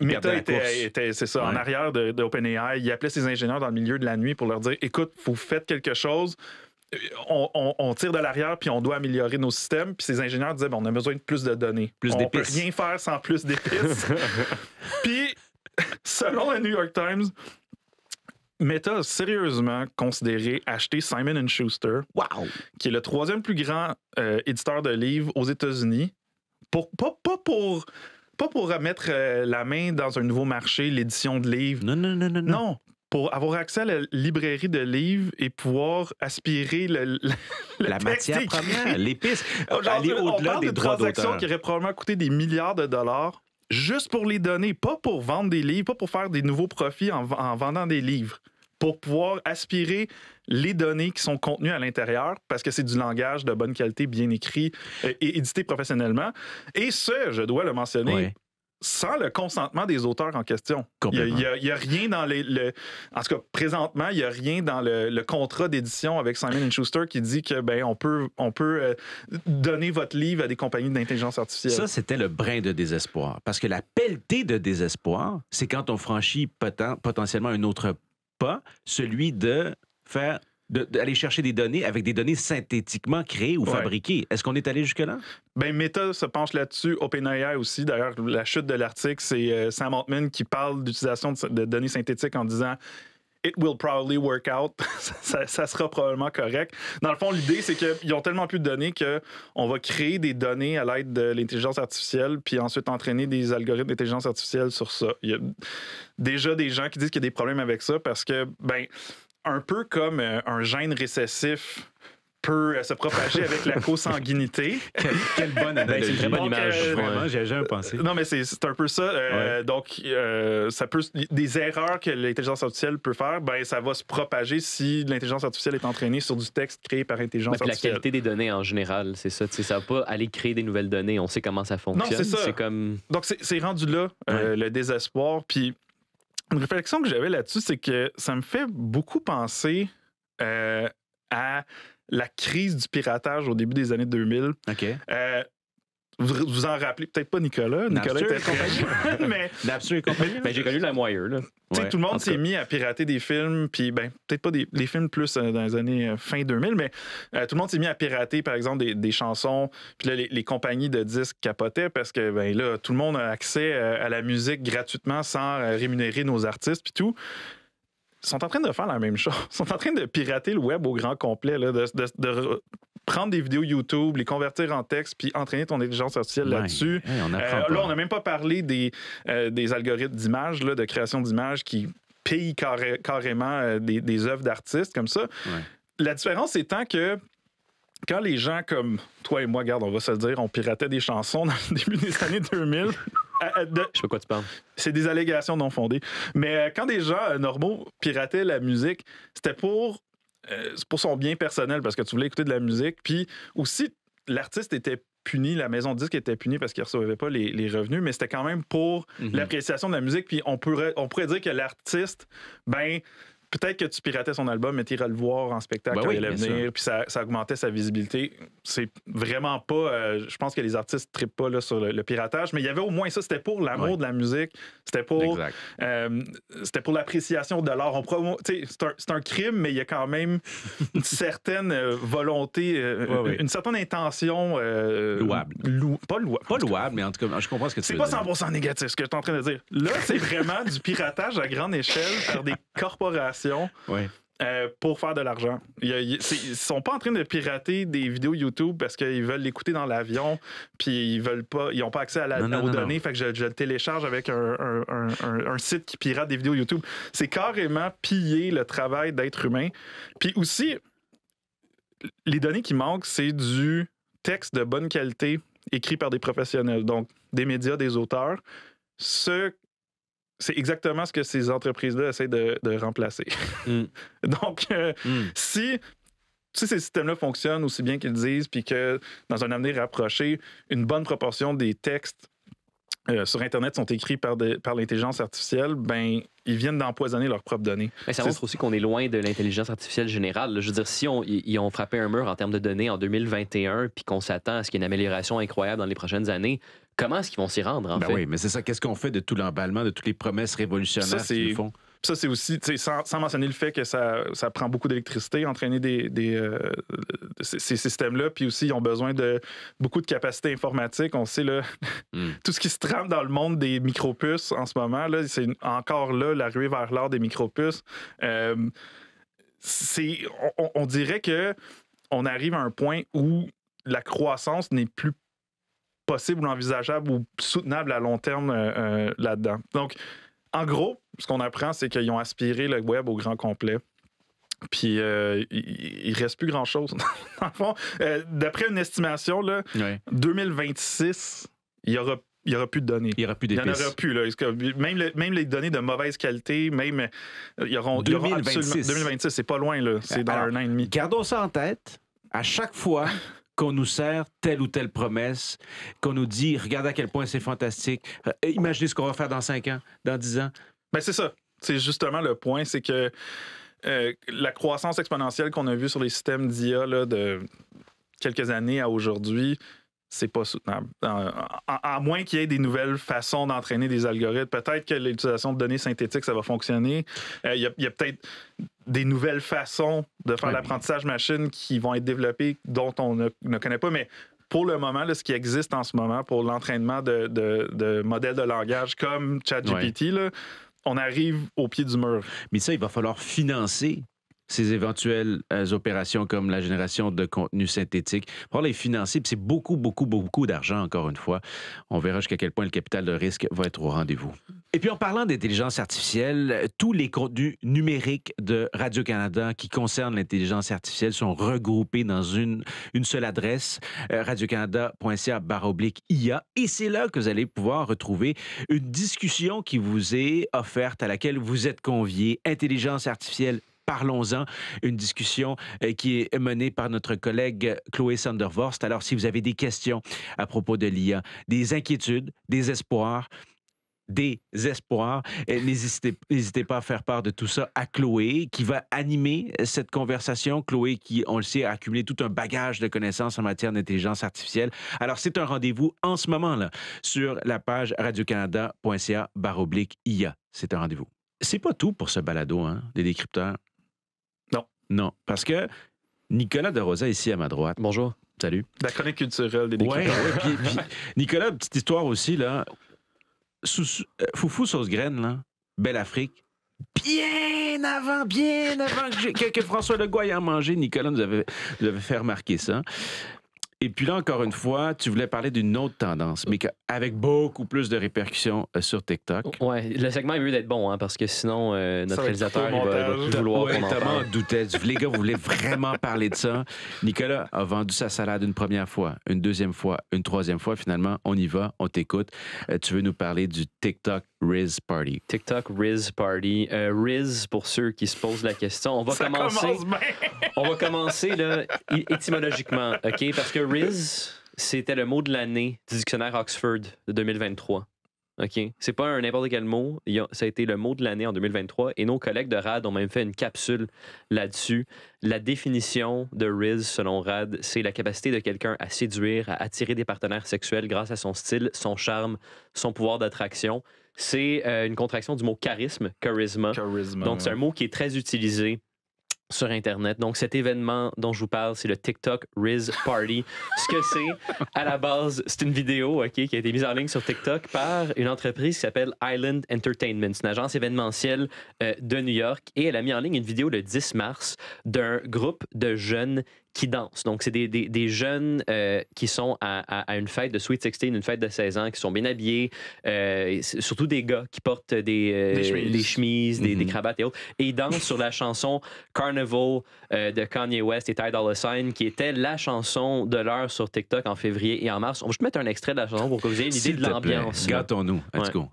Meta était, c'est ça, en arrière d'OpenAI. De, OpenAI. il appelait ses ingénieurs dans le milieu de la nuit pour leur dire écoute, vous faites quelque chose. On, tire de l'arrière puis on doit améliorer nos systèmes. Puis ces ingénieurs disaient on a besoin de plus de données. Plus on peut rien faire sans plus d'épices. puis, selon le New York Times, Meta a sérieusement considéré acheter Simon Schuster, qui est le troisième plus grand euh, éditeur de livres aux États-Unis, pour, pas, pas pour pas pour remettre euh, la main dans un nouveau marché, l'édition de livres. Non, non, non, non. Non, pour avoir accès à la librairie de livres et pouvoir aspirer le, la matière première, l'épice, aller au-delà des droits d'auteur. qui auraient probablement coûté des milliards de dollars juste pour les donner, pas pour vendre des livres, pas pour faire des nouveaux profits en vendant des livres pour pouvoir aspirer les données qui sont contenues à l'intérieur, parce que c'est du langage de bonne qualité, bien écrit et édité professionnellement. Et ce, je dois le mentionner, sans le consentement des auteurs en question. Il n'y a, rien dans les, le... En tout cas, présentement, il n'y a rien dans le, contrat d'édition avec Simon Schuster qui dit que ben, on peut, on peut euh, donner votre livre à des compagnies d'intelligence artificielle. Ça, c'était le brin de désespoir. Parce que la pelletée de désespoir, c'est quand on franchit potentiellement un autre pas celui de faire d'aller chercher des données avec des données synthétiquement créées ou fabriquées. Est-ce qu'on est allé jusque-là? Ben, Meta se penche là-dessus, OpenAI aussi. D'ailleurs, la chute de l'article, c'est euh, Sam Altman qui parle d'utilisation de, données synthétiques en disant it will probably work out. ça, ça, sera probablement correct. Dans le fond, l'idée, c'est qu'ils ont tellement plus de données qu'on va créer des données à l'aide de l'intelligence artificielle, puis ensuite entraîner des algorithmes d'intelligence artificielle sur ça. Il y a déjà des gens qui disent qu'il y a des problèmes avec ça parce que, ben, un peu comme euh, un gène récessif euh, se propager avec la consanguinité. quelle, quelle bonne analogie. c'est une image. Euh, vraiment, j'ai jamais euh, pensé. Non, mais c'est un peu ça. Donc, ça peut, des erreurs que l'intelligence artificielle peut faire, ben, ça va se propager si l'intelligence artificielle est entraînée sur du texte créé par intelligence artificielle. La qualité des données en général, c'est ça. Ça va pas aller créer des nouvelles données. On sait comment ça fonctionne. Non, c'est ça. Donc, c'est rendu là, le désespoir. Puis, une réflexion que j'avais là-dessus, c'est que ça me fait beaucoup penser à la crise du piratage au début des années 2000. OK. Euh, vous vous en rappelez peut-être pas Nicolas. Nicolas était compagnie. mais... compagnie. Ben, j'ai connu la moyeur. tout le monde s'est mis à pirater des films, puis ben, peut-être pas des, films plus euh, dans les années euh, fin 2000, mais tout le monde s'est mis à pirater, par exemple, des, chansons. Puis là, les, compagnies de disques capotaient parce que ben, là, tout le monde a accès à la musique gratuitement sans rémunérer nos artistes, puis tout sont en train de faire la même chose. Ils sont en train de pirater le web au grand complet, de, prendre des vidéos YouTube, les convertir en texte, puis entraîner ton intelligence artificielle là-dessus. Euh, là, on n'a même pas parlé des, euh, des algorithmes d'image, de création d'images qui pillent carrément euh, des, œuvres d'artistes comme ça. La différence étant que quand les gens comme toi et moi, regarde, on va se dire, on piratait des chansons dans le début des années 2000. Euh, euh, Je sais pas quoi tu parles. C'est des allégations non fondées. Mais euh, quand des gens normaux pirataient la musique, c'était pour, pour son bien personnel, parce que tu voulais écouter de la musique. Puis aussi, l'artiste était puni, la maison de disque était punie parce qu'il ne recevait pas les, revenus, mais c'était quand même pour mhm. l'appréciation de la musique. Puis on pourrait, on pourrait dire que l'artiste, ben, peut-être que tu piratais son album, mais tu irais le voir en spectacle à ben puis ça, augmentait sa visibilité. C'est vraiment pas. Euh, je pense que les artistes ne pas sur le, piratage, mais il y avait au moins ça. C'était pour l'amour de la musique, c'était pour, euh, c'était pour l'appréciation de l'art. C'est un, crime, mais il y a quand même une certaine euh, volonté, une certaine intention. louable. pas louable. Pas louable, mais en tout cas, je comprends ce que tu C'est pas 100% négatif ce que je suis en train de dire. Là, c'est vraiment du piratage à grande échelle par des corporations Euh, pour faire de l'argent. Ils, ne sont pas en train de pirater des vidéos YouTube parce qu'ils veulent l'écouter dans l'avion, puis ils veulent pas, ils ont pas accès à la, aux données. Fait que je, le télécharge avec un, un, site qui pirate des vidéos YouTube. C'est carrément piller le travail d'être humain. Puis aussi, les données qui manquent, c'est du texte de bonne qualité écrit par des professionnels, donc des médias, des auteurs. Ce c'est exactement ce que ces entreprises-là essaient de, remplacer. Mm. Donc, euh, mm. si, ces systèmes-là fonctionnent aussi bien qu'ils disent, puis que dans un avenir rapproché, une bonne proportion des textes euh, sur Internet sont écrits par, l'intelligence artificielle, ben, ils viennent d'empoisonner leurs propres données. Mais ça montre aussi qu'on est loin de l'intelligence artificielle générale. Je veux dire, si ils ont frappé un mur en termes de données en 2021, puis qu'on s'attend à ce qu'il y ait une amélioration incroyable dans les prochaines années, comment est-ce qu'ils vont s'y rendre, en ben Oui, mais c'est ça. Qu'est-ce qu'on fait de tout l'emballement, de toutes les promesses révolutionnaires qu'ils font? Ça, c'est aussi, sans, sans, mentionner le fait que ça, prend beaucoup d'électricité, entraîner des, euh, ces systèmes-là. Puis aussi, ils ont besoin de beaucoup de capacités informatiques. On sait, hmm. tout ce qui se trame dans le monde des micropuces en ce moment, là, c'est encore là la ruée vers l'or des micropuces. Euh, c'est, on, dirait que on arrive à un point où la croissance n'est plus possible ou envisageable ou soutenable à long terme euh, là-dedans. Donc, en gros, ce qu'on apprend, c'est qu'ils ont aspiré le web au grand complet. Puis euh, il, ne reste plus grand chose. Dans fond, euh, d'après une estimation, là, 2026, il aura il n'y aura plus de données. Il n'y aura plus d'épices. Il n'y en aura plus. Même, les données de mauvaise qualité, même. Euh, y y 2026. 2026, c'est pas loin. C'est dans un an et demi. Gardons ça en tête. À chaque fois qu'on nous sert telle ou telle promesse, qu'on nous dit, regarde à quel point c'est fantastique, euh, imaginez ce qu'on va faire dans cinq ans, dans dix ans. mais ben, c'est ça. C'est justement le point, c'est que euh, la croissance exponentielle qu'on a vue sur les systèmes d'IA de quelques années à aujourd'hui, c'est pas soutenable. À, euh, moins qu'il y ait des nouvelles façons d'entraîner des algorithmes, peut-être que l'utilisation de données synthétiques, ça va fonctionner. Euh, il y a, peut-être des nouvelles façons de faire l'apprentissage machine qui vont être développées, dont on ne, connaît pas, mais pour le moment, ce qui existe en ce moment pour l'entraînement de, de, modèles de langage comme ChatGPT, on arrive au pied du mur. Mais ça, il va falloir financer ces éventuelles euh, opérations comme la génération de contenu synthétique, pour les financer, c'est beaucoup, beaucoup, beaucoup d'argent, encore une fois. On verra jusqu'à quel point le capital de risque va être au rendez-vous. Et puis en parlant d'intelligence artificielle, tous les contenus numériques de Radio-Canada qui concernent l'intelligence artificielle sont regroupés dans une, une seule adresse, euh, radiocanada.ca oblique IA. Et c'est là que vous allez pouvoir retrouver une discussion qui vous est offerte, à laquelle vous êtes convié, intelligence artificielle Parlons-en, une discussion euh, qui est menée par notre collègue Chloé Sandervorst. Alors, si vous avez des questions à propos de l'IA, des inquiétudes, des espoirs, des espoirs. Euh, n'hésitez, n'hésitez pas à faire part de tout ça à Chloé, qui va animer cette conversation. Chloé, qui, on le sait, a accumulé tout un bagage de connaissances en matière d'intelligence artificielle. Alors, c'est un rendez-vous en ce moment-là sur la page radiocanada.ca baroblique IA. C'est un rendez-vous. C'est pas tout pour ce balado, hein, des décrypteurs. Non, parce que Nicolas de Rosa ici à ma droite. Bonjour. Salut. La chronique culturelle des Nicolas, petite histoire aussi, là. Euh, foufou sauce graine, là. Belle Afrique. Bien avant, bien avant que, François Legault ait mangé, Nicolas nous avait fait remarquer ça. Et puis là, encore une fois, tu voulais parler d'une autre tendance, mais avec beaucoup plus de répercussions euh, sur TikTok. Ouais, le segment est mieux d'être bon, hein, parce que sinon, euh, notre réalisateur, il va, vouloir exactement, Les gars vous voulez vraiment parler de ça. Nicolas a vendu sa salade une première fois, une deuxième fois, une troisième fois. Finalement, on y va, on t'écoute. Euh, tu veux nous parler du TikTok Riz Party. TikTok Riz Party. Riz, pour ceux qui se posent la question, on va commencer. on va commencer là, étymologiquement, OK? Parce que Riz, c'était le mot de l'année du dictionnaire Oxford de 2023. OK? C'est pas un n'importe quel mot. Ça a été le mot de l'année en 2023. Et nos collègues de RAD ont même fait une capsule là-dessus. La définition de Riz, selon RAD, c'est la capacité de quelqu'un à séduire, à attirer des partenaires sexuels grâce à son style, son charme, son pouvoir d'attraction. C'est euh, une contraction du mot charisme, charisma. Donc, c'est un mot qui est très utilisé sur Internet. Donc, cet événement dont je vous parle, c'est le TikTok Riz Party. Ce que c'est, à la base, c'est une vidéo qui a été mise en ligne sur TikTok par une entreprise qui s'appelle Island Entertainment. une agence événementielle euh, de New York. Et elle a mis en ligne une vidéo le 10 mars d'un groupe de jeunes qui dansent. Donc, c'est des, jeunes euh, qui sont à, une fête de Sweet 16, une fête de 16 ans, qui sont bien habillés, euh, surtout des gars qui portent des, euh, chemises, des, mm-hmm. cravates et autres. Et ils dansent sur la chanson Carnival de Kanye West et Ty Dolla Sign, qui était la chanson de l'heure sur TikTok en février et en mars. On va juste mettre un extrait de la chanson pour que vous ayez idée de l'ambiance. Gâtons-nous. Let's go.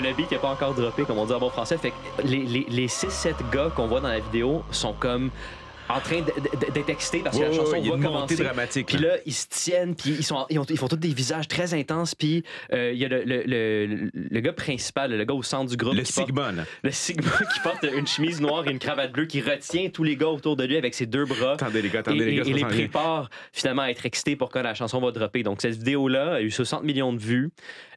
le qui n'a pas encore droppé, comme on dit en bon français. Fait les, les, les 6-7 gars qu'on voit dans la vidéo sont comme en train d'être excités parce que la chanson va commencer. dramatique. Puis là, ils se tiennent, puis ils, sont, ils, font tous des visages très intenses. Puis euh, il y a le, le, gars principal, le gars au centre du groupe. Le Sigma. le Sigma qui porte une chemise noire et une cravate bleue, qui retient tous les gars autour de lui avec ses deux bras. Attendez les gars, attendez les gars. Et, et les prépare finalement à être excités pour quand la chanson va dropper. Donc cette vidéo-là a eu 60 millions de vues.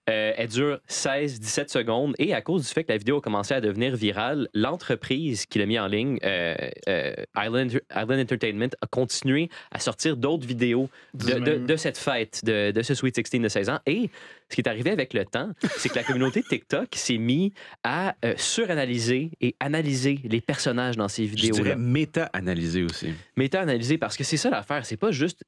Euh, elle dure 16-17 secondes et à cause du fait que la vidéo a commencé à devenir virale, l'entreprise qui l'a mis en ligne, euh, euh, Island, Island, Entertainment, a continué à sortir d'autres vidéos de, cette fête, de, ce Sweet 16 de 16 ans. Et ce qui est arrivé avec le temps, c'est que la communauté TikTok s'est mise à suranalyser et analyser les personnages dans ces vidéos-là. Je dirais méta-analyser aussi. Méta-analyser parce que c'est ça l'affaire. C'est pas juste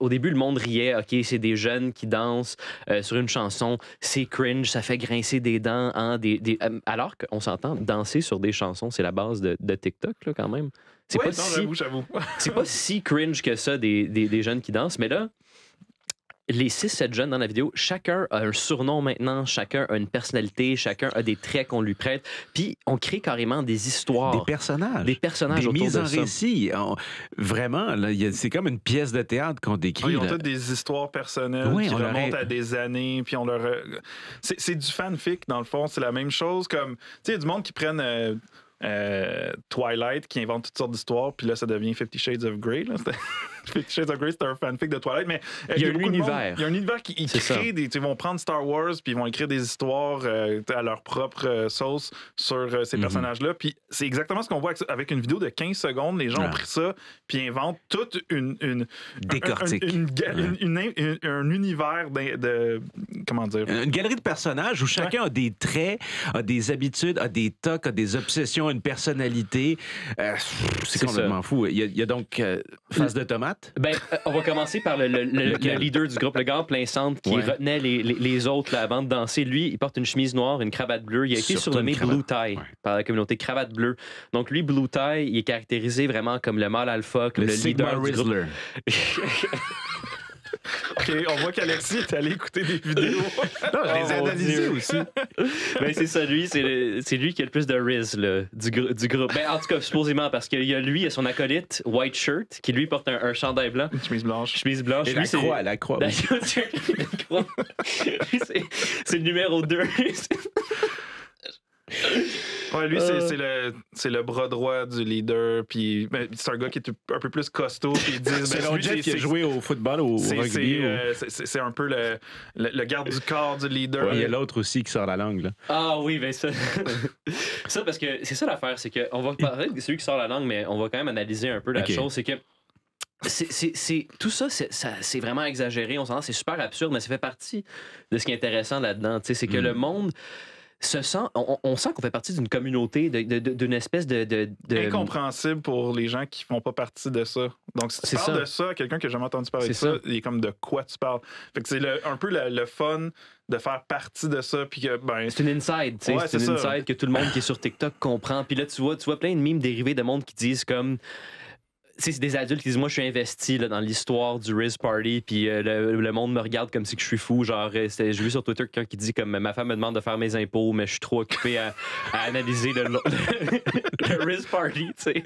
au début, le monde riait, OK, c'est des jeunes qui dansent euh, sur une chanson, c'est cringe, ça fait grincer des dents. Hein, des, euh, Alors qu'on s'entend, danser sur des chansons, c'est la base de, TikTok, quand même. C'est pas, si... pas, si... cringe que ça, des jeunes qui dansent, mais là, les 6-7 jeunes dans la vidéo, chacun a un surnom maintenant, chacun a une personnalité, chacun a des traits qu'on lui prête. Puis on crée carrément des histoires. Des personnages. Des personnages des autour mises en récit. Vraiment, c'est comme une pièce de théâtre qu'on décrit. Ah, ils des histoires personnelles on remontent à des années. Puis on leur. C'est du fanfic, dans le fond. C'est la même chose. Comme. Tu sais, du monde qui prennent. Euh, euh, Twilight qui invente toutes sortes d'histoires, puis là, ça devient Fifty Shades of Grey. Shades of Grey, c'est un fanfic de Twilight, mais euh, il y a, un univers. Il y a un univers qui crée des. Ils vont prendre Star Wars, puis ils vont écrire des histoires euh, à leur propre euh, sauce sur ces mhm. personnages-là. Puis c'est exactement ce qu'on voit avec une vidéo de 15 secondes. Les gens ont pris ça, puis inventent toute une. une Décortique. Un, univers de, Comment dire Une galerie de personnages où chacun a des traits, a des habitudes, a des tocs, a des obsessions, une personnalité. c'est complètement fou. Il y, a, donc face de tomate, ben, euh, on va commencer par le, leader du groupe, le gars plein centre, qui retenait les, autres là, avant de danser. Lui, il porte une chemise noire, une cravate bleue. Il a été surnommé Blue Tie par la communauté cravate bleue. Donc, lui, Blue Tie, il est caractérisé vraiment comme le mâle alpha, comme le, leader Sigma du OK, on voit qu'Alexis est allé écouter des vidéos. non, je les ai oh analysées aussi. ben, c'est ça, lui, c'est, lui qui a le plus de riz là, du, groupe. Ben, en tout cas, supposément, parce qu'il y a lui et son acolyte, White Shirt, qui lui porte un, chandail blanc. Une chemise blanche. Chemise blanche. Et la, Croix, la croix, c'est, c'est le numéro 2. ouais, lui, c'est le, bras droit du leader. Puis ben, c'est un gars qui est un peu plus costaud. Puis ben, c'est qui a joué au football, au, C'est euh, un peu le, garde du corps du leader. il y a l'autre aussi qui sort la langue. Ah oui, ben ça. ça, parce que c'est ça l'affaire. C'est on va parler qui sort la langue, mais on va quand même analyser un peu la chose. C'est que. C'est, tout ça, c'est, vraiment exagéré. On s'en c'est super absurde, mais ça fait partie de ce qui est intéressant là-dedans. C'est que hmm. le monde, sent, on, sent qu'on fait partie d'une communauté, d'une espèce de, Incompréhensible pour les gens qui font pas partie de ça. Donc, si tu parles de ça, quelqu'un qui n'a jamais entendu parler de ça, il est comme de quoi tu parles. Fait que c'est un peu le, fun de faire partie de ça puis que ben c'est une inside tu sais c'est une inside que tout le monde qui est sur TikTok comprend puis là tu vois tu vois plein de mimes dérivés de monde qui disent comme c'est des adultes qui disent moi je suis investi là, dans l'histoire du Riz Party puis euh, le, monde me regarde comme si je suis fou genre euh, j'ai vu sur Twitter quelqu'un qui dit comme ma femme me demande de faire mes impôts mais je suis trop occupé à, analyser le, le, Riz Party tu sais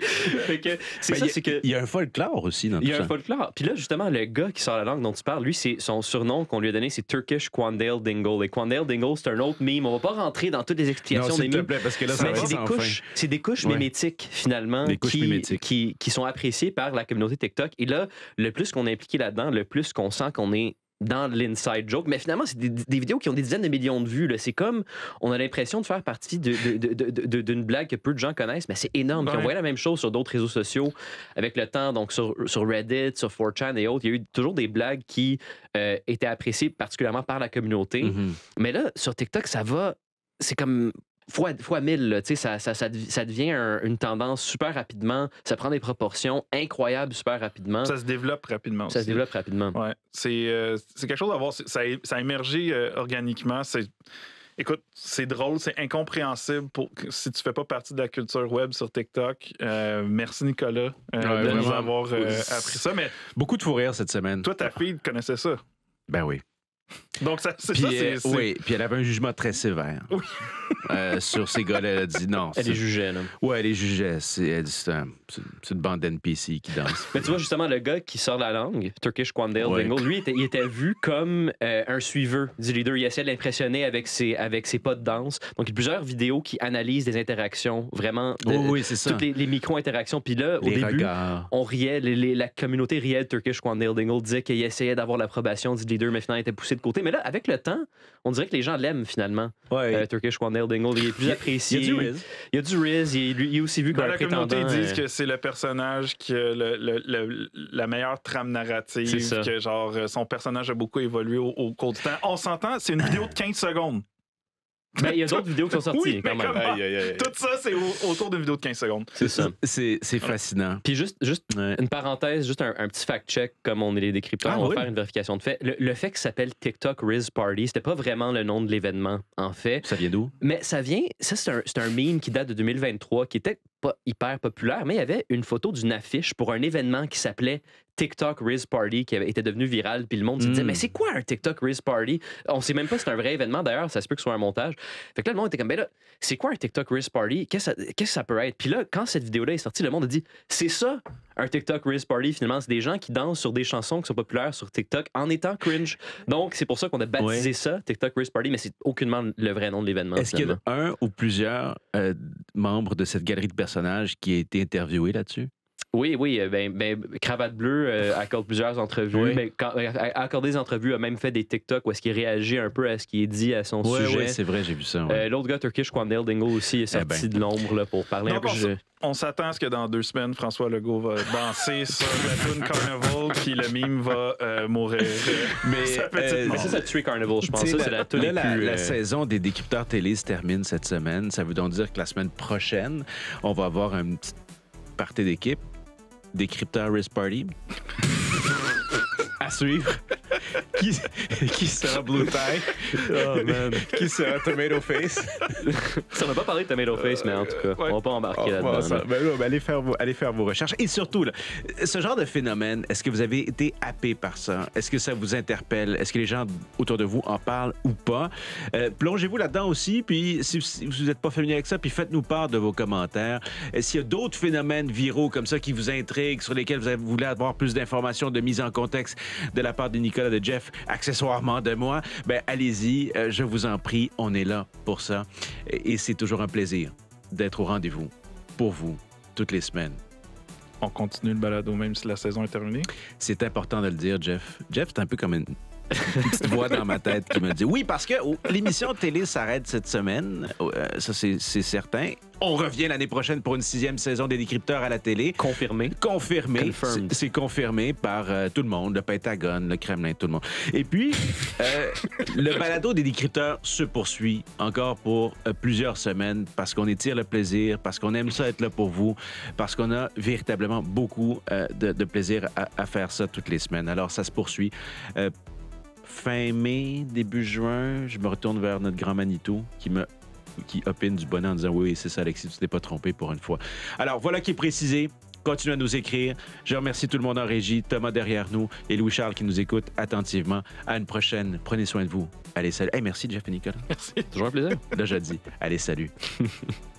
ben, il y a un folklore aussi dans il y a un folklore puis là justement le gars qui sort la langue dont tu parles lui c'est son surnom qu'on lui a donné c'est Turkish Quandale Dingle et Quandale Dingle c'est un autre meme on va pas rentrer dans toutes les explications non, des mimes parce que là c'est des couches c'est des couches mimétiques finalement qui, qui, qui sont appréciées par la communauté TikTok. Et là, le plus qu'on est impliqué là-dedans, le plus qu'on sent qu'on est dans l'inside joke. Mais finalement, c'est des, vidéos qui ont des dizaines de millions de vues. C'est comme, on a l'impression de faire partie d'une de, de, blague que peu de gens connaissent, mais c'est énorme. On voit la même chose sur d'autres réseaux sociaux avec le temps, donc sur, Reddit, sur 4chan et autres. Il y a eu toujours des blagues qui euh, étaient appréciées particulièrement par la communauté. Mm-hmm. Mais là, sur TikTok, ça va c'est comme fois, fois mille, ça, ça, ça, ça, devient une tendance super rapidement. Ça prend des proportions incroyables super rapidement. Ça se développe rapidement. Ça se développe rapidement. Ouais. Euh, c'est quelque chose à voir. Ça, a émergé euh, organiquement. C'est. Écoute, c'est drôle, c'est incompréhensible pour si tu fais pas partie de la culture web sur TikTok. Euh, merci Nicolas de nous avoir appris ça. Mais beaucoup de fou rire cette semaine. Toi, ta fille connaissait ça. Ben oui. Donc, ça, c'est ça. Euh, oui, puis elle avait un jugement très sévère. Euh, sur ces gars-là, elle a dit non. Elle les jugeait, là. Oui, elle les jugeait. C'est, une bande d'NPC qui danse. Mais tu vois, justement, le gars qui sort la langue, Turkish Quandale Dingle, lui, il était, vu comme euh, un suiveur du leader. Il essayait de l'impressionner avec ses, avec ses pas de danse. Donc, il y a plusieurs vidéos qui analysent des interactions, vraiment. oui, c'est ça. Toutes les, micro-interactions. Puis là, au début, on riait, la communauté riait de Turkish Quandale Dingle, disait qu'il essayait d'avoir l'approbation du leader, mais finalement, il était poussé de côté. Mais là, avec le temps, on dirait que les gens l'aiment finalement. Ouais. Euh, Turkish One Nail Dingle, il est plus apprécié. Il y a du Riz. Il y a du Riz, il est, aussi vu comme la communauté ils disent euh, que c'est le personnage qui a le, la meilleure trame narrative, que genre euh, son personnage a beaucoup évolué au cours du temps. On s'entend, c'est une vidéo de 15 secondes. Mais il y a d'autres vidéos qui sont sorties quand même. Tout ça, c'est autour d'une vidéo de 15 secondes. C'est ça. C'est fascinant. Puis juste, juste une parenthèse, juste un, petit fact-check, comme on est les décrypteurs, ah, on va faire une vérification de fait. Le, fait que ça s'appelle TikTok Riz Party, c'était pas vraiment le nom de l'événement, en fait. Ça vient d'où? Mais ça vient, ça c'est un meme qui date de 2023, qui était pas hyper populaire, mais il y avait une photo d'une affiche pour un événement qui s'appelait TikTok Riz Party qui était devenu viral, puis le monde se disait, hmm. mais c'est quoi un TikTok Riz Party? On sait même pas si c'est un vrai événement, d'ailleurs, ça se peut que ce soit un montage. Fait que là, le monde était comme, Mais ben là, c'est quoi un TikTok Riz Party? Qu'est-ce que ça peut être? Puis là, quand cette vidéo-là est sortie, le monde a dit, c'est ça, un TikTok Riz Party, finalement, c'est des gens qui dansent sur des chansons qui sont populaires sur TikTok en étant cringe. Donc, c'est pour ça qu'on a baptisé ça, TikTok Riz Party, mais c'est aucunement le vrai nom de l'événement. Est-ce qu'il y a un ou plusieurs euh, membres de cette galerie de personnes qui a été interviewé là-dessus? Oui, oui, euh, ben, ben, Cravate Bleue euh, accorde plusieurs entrevues, oui. mais quand, ben, des entrevues, a même fait des TikTok où est-ce qu'il réagit un peu à ce qui est dit à son sujet. Oui, c'est vrai, j'ai vu ça. Euh, l'autre gars turkish, Quandel Dingo, aussi est eh ben. sorti de l'ombre pour parler Donc un peu. On s'attend à ce que dans deux semaines, François Legault va danser sur la tune Carnival, puis le mime va mourir. Mais, ça, ça tué Carnival, je pense. la, la, saison des décrypteurs télé se termine cette semaine. Ça veut donc dire que la semaine prochaine, on va avoir une petite partie d'équipe Décrypteur Risk Party à suivre. qui, sera Blue Tie? Oh, qui sera Tomato Face? ça n'a pas parlé de Tomato Face, mais en tout cas, on va pas embarquer ah, là-dedans. Ben, ben, allez, faire vos, allez faire vos recherches. Et surtout, ce genre de phénomène, est-ce que vous avez été happé par ça? Est-ce que ça vous interpelle? Est-ce que les gens autour de vous en parlent ou pas? Euh, plongez-vous là-dedans aussi, puis si, vous n'êtes pas familier avec ça, puis faites-nous part de vos commentaires. Euh, s'il y a d'autres phénomènes viraux comme ça qui vous intriguent, sur lesquels vous voulez avoir plus d'informations, de mise en contexte, de la part de Nicolas, de Jeff, accessoirement de moi, ben allez-y, euh, je vous en prie, on est là pour ça. Et c'est toujours un plaisir d'être au rendez-vous pour vous toutes les semaines. On continue le balado même si la saison est terminée? C'est important de le dire, Jeff. Jeff, c'est un peu comme une une petite voix dans ma tête qui me dit oui, parce que oh, l'émission télé s'arrête cette semaine, oh, euh, ça c'est certain. On revient l'année prochaine pour une sixième saison des décrypteurs à la télé. Confirmé. Confirmé. C'est confirmé par euh, tout le monde, le Pentagone, le Kremlin, tout le monde. Et puis, euh, le balado des décrypteurs se poursuit encore pour plusieurs semaines parce qu'on étire le plaisir, parce qu'on aime ça être là pour vous, parce qu'on a véritablement beaucoup de, plaisir à, à, faire ça toutes les semaines. Alors, ça se poursuit fin mai, début juin, je me retourne vers notre grand Manitou qui me qui opine du bonheur en disant oui, c'est ça Alexis, tu t'es pas trompé pour une fois. Alors voilà qui est précisé. Continue à nous écrire. Je remercie tout le monde en régie, Thomas derrière nous et Louis-Charles qui nous écoute attentivement. À une prochaine. Prenez soin de vous. Allez, salut. Hey, merci, Jeff et Nicolas. Merci. Toujours un plaisir. Là, dit. allez, salut.